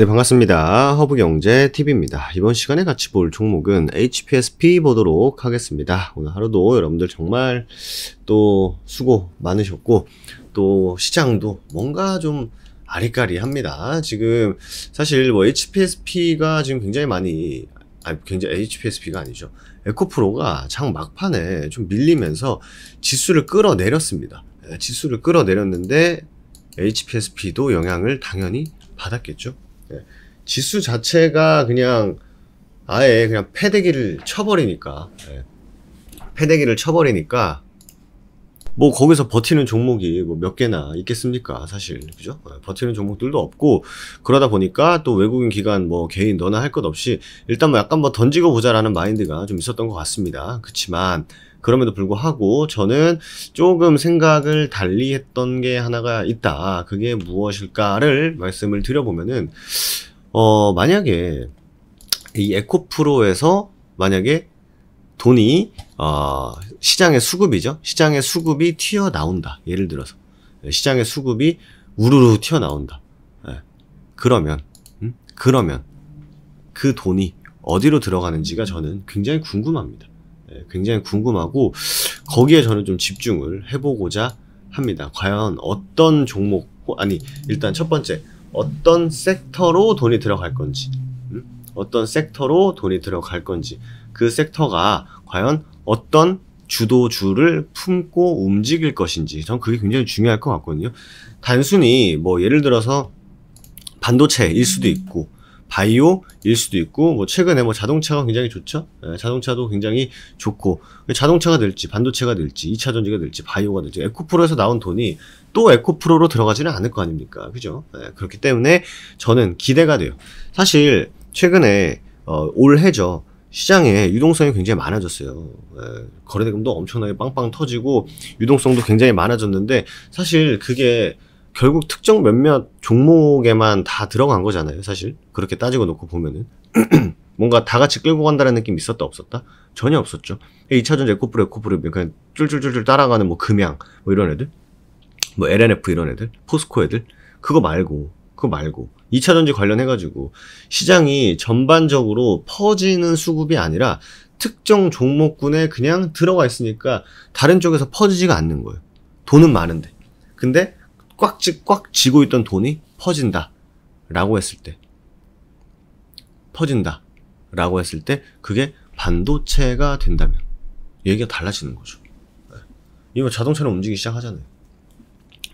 네, 반갑습니다. 허브경제TV입니다. 이번 시간에 같이 볼 종목은 HPSP 보도록 하겠습니다. 오늘 하루도 여러분들 정말 또 수고 많으셨고, 또 시장도 뭔가 좀 아리까리합니다. 지금 사실 뭐 HPSP가 지금 굉장히 많이 아니, 굉장히 HPSP가 아니죠. 에코프로가 장 막판에 좀 밀리면서 지수를 끌어내렸습니다. 예, 지수를 끌어내렸는데 HPSP도 영향을 당연히 받았겠죠. 예. 지수 자체가 그냥 아예 그냥 패대기를 쳐버리니까 예. 패대기를 쳐버리니까 뭐 거기서 버티는 종목이 뭐 몇 개나 있겠습니까 사실 그죠 예. 버티는 종목들도 없고 그러다 보니까 또 외국인 기관 뭐 개인 너나 할 것 없이 일단 뭐 약간 뭐 던지고 보자라는 마인드가 좀 있었던 것 같습니다 그렇지만 그럼에도 불구하고 저는 조금 생각을 달리 했던 게 하나가 있다. 그게 무엇일까를 말씀을 드려보면은, 어, 만약에 이 에코프로에서 만약에 돈이, 어, 시장의 수급이죠. 시장의 수급이 튀어나온다. 예를 들어서. 예, 시장의 수급이 우르르 튀어나온다. 예. 그러면, 음? 그러면 그 돈이 어디로 들어가는지가 저는 굉장히 궁금합니다. 예, 굉장히 궁금하고 거기에 저는 좀 집중을 해보고자 합니다. 과연 어떤 종목 아니 일단 첫 번째 어떤 섹터로 돈이 들어갈 건지 음? 어떤 섹터로 돈이 들어갈 건지 그 섹터가 과연 어떤 주도주를 품고 움직일 것인지 전 그게 굉장히 중요할 것 같거든요. 단순히 뭐 예를 들어서 반도체일 수도 있고 바이오일 수도 있고 뭐 최근에 뭐 자동차가 굉장히 좋죠. 예, 자동차도 굉장히 좋고 그 자동차가 될지 반도체가 될지 2차 전지가 될지 바이오가 될지 에코프로에서 나온 돈이 또 에코프로로 들어가지는 않을 거 아닙니까? 그죠? 예, 그렇기 때문에 저는 기대가 돼요. 사실 최근에 어, 올해죠. 시장에 유동성이 굉장히 많아졌어요. 예, 거래대금도 엄청나게 빵빵 터지고 유동성도 굉장히 많아졌는데 사실 그게 결국 특정 몇몇 종목에만 다 들어간 거잖아요, 사실. 그렇게 따지고 놓고 보면은. 뭔가 다 같이 끌고 간다는 느낌 있었다 없었다? 전혀 없었죠. 2차전지 에코프로 에코프로 뭐 그냥 쫄쫄쫄쫄 따라가는 뭐 금양 뭐 이런 애들 뭐 LNF 이런 애들 포스코 애들 그거 말고 그거 말고 2차전지 관련해가지고 시장이 전반적으로 퍼지는 수급이 아니라 특정 종목군에 그냥 들어가 있으니까 다른 쪽에서 퍼지지가 않는 거예요. 돈은 많은데 근데 꽉, 쥐, 꽉 쥐고 있던 돈이 퍼진다. 라고 했을 때. 퍼진다. 라고 했을 때 그게 반도체가 된다면 얘기가 달라지는 거죠. 예. 이거 자동차는 움직이기 시작하잖아요.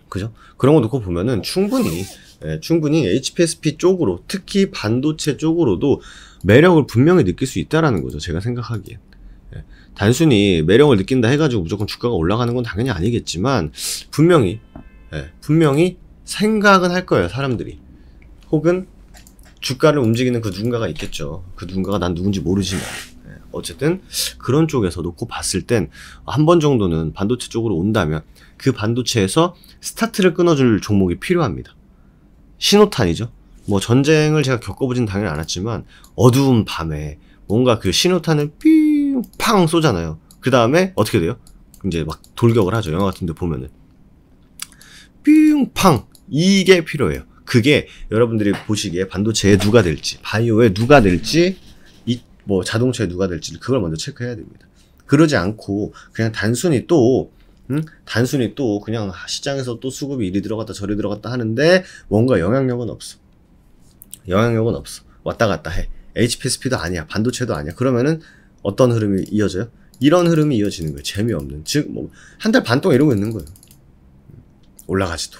그죠? 그런 거 놓고 보면은 충분히 예, 충분히 HPSP 쪽으로 특히 반도체 쪽으로도 매력을 분명히 느낄 수 있다라는 거죠. 제가 생각하기엔. 예, 단순히 매력을 느낀다 해가지고 무조건 주가가 올라가는 건 당연히 아니겠지만 분명히 예, 분명히 생각은 할 거예요, 사람들이. 혹은 주가를 움직이는 그 누군가가 있겠죠. 그 누군가가 난 누군지 모르지만. 예, 어쨌든 그런 쪽에서 놓고 봤을 땐 한 번 정도는 반도체 쪽으로 온다면 그 반도체에서 스타트를 끊어줄 종목이 필요합니다. 신호탄이죠. 뭐 전쟁을 제가 겪어보진 당연히 않았지만 어두운 밤에 뭔가 그 신호탄을 삥팡 쏘잖아요. 그 다음에 어떻게 돼요? 이제 막 돌격을 하죠. 영화 같은 데 보면은. 뿅팡 이게 필요해요. 그게 여러분들이 보시기에 반도체에 누가 될지, 바이오에 누가 될지, 이, 뭐 자동차에 누가 될지 그걸 먼저 체크해야 됩니다. 그러지 않고 그냥 단순히 또 응? 단순히 또 그냥 시장에서 또 수급이 이리 들어갔다 저리 들어갔다 하는데 뭔가 영향력은 없어. 영향력은 없어. 왔다 갔다 해. HPSP도 아니야. 반도체도 아니야. 그러면은 어떤 흐름이 이어져요? 이런 흐름이 이어지는 거예요. 재미없는. 즉, 뭐, 한 달 반 동안 이러고 있는 거예요. 올라가지도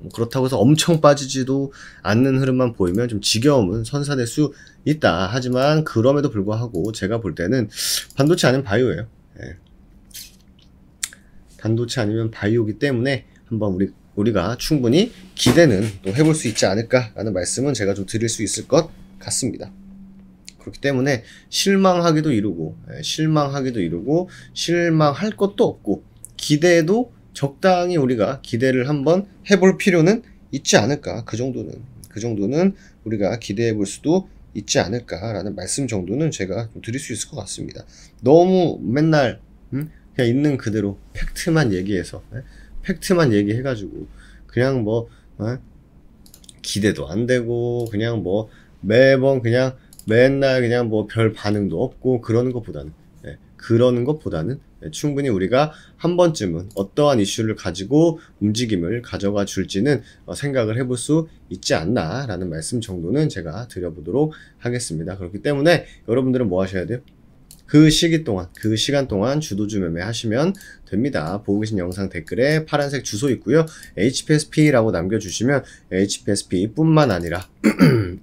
뭐 그렇다고 해서 엄청 빠지지도 않는 흐름만 보이면 좀 지겨움은 선사될 수 있다. 하지만 그럼에도 불구하고 제가 볼 때는 반도체 아니면 바이오예요. 예. 반도체 아니면 바이오기 때문에 한번 우리 우리가 충분히 기대는 또 해볼 수 있지 않을까라는 말씀은 제가 좀 드릴 수 있을 것 같습니다. 그렇기 때문에 실망하기도 이루고 예, 실망하기도 이루고 실망할 것도 없고 기대도 적당히 우리가 기대를 한번 해볼 필요는 있지 않을까. 그 정도는. 그 정도는 우리가 기대해 볼 수도 있지 않을까라는 말씀 정도는 제가 드릴 수 있을 것 같습니다. 너무 맨날, 음? 그냥 있는 그대로 팩트만 얘기해서, 네? 팩트만 얘기해가지고, 그냥 뭐, 네? 기대도 안 되고, 그냥 뭐, 매번 그냥 맨날 그냥 뭐 별 반응도 없고 그러는 것보다는, 네? 그러는 것보다는 네, 충분히 우리가 한 번쯤은 어떠한 이슈를 가지고 움직임을 가져가 줄지는 어, 생각을 해볼 수 있지 않나라는 말씀 정도는 제가 드려보도록 하겠습니다. 그렇기 때문에 여러분들은 뭐 하셔야 돼요? 그 시기 동안, 그 시간 동안 주도주 매매하시면 됩니다. 보고 계신 영상 댓글에 파란색 주소 있고요. HPSP라고 남겨주시면 HPSP뿐만 아니라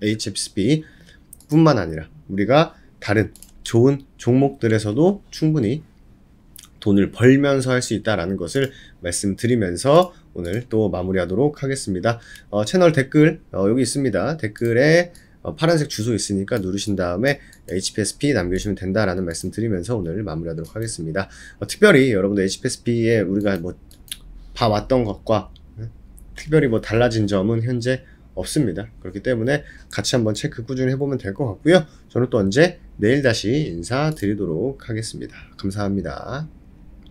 HPSP뿐만 아니라 우리가 다른 좋은 종목들에서도 충분히 돈을 벌면서 할 수 있다라는 것을 말씀드리면서 오늘 또 마무리하도록 하겠습니다. 어, 채널 댓글 어, 여기 있습니다. 댓글에 어, 파란색 주소 있으니까 누르신 다음에 HPSP 남겨주시면 된다라는 말씀 드리면서 오늘 마무리하도록 하겠습니다. 어, 특별히 여러분들 HPSP에 우리가 뭐 봐왔던 것과 특별히 뭐 달라진 점은 현재 없습니다. 그렇기 때문에 같이 한번 체크 꾸준히 해보면 될 것 같고요. 저는 또 언제 내일 다시 인사드리도록 하겠습니다. 감사합니다.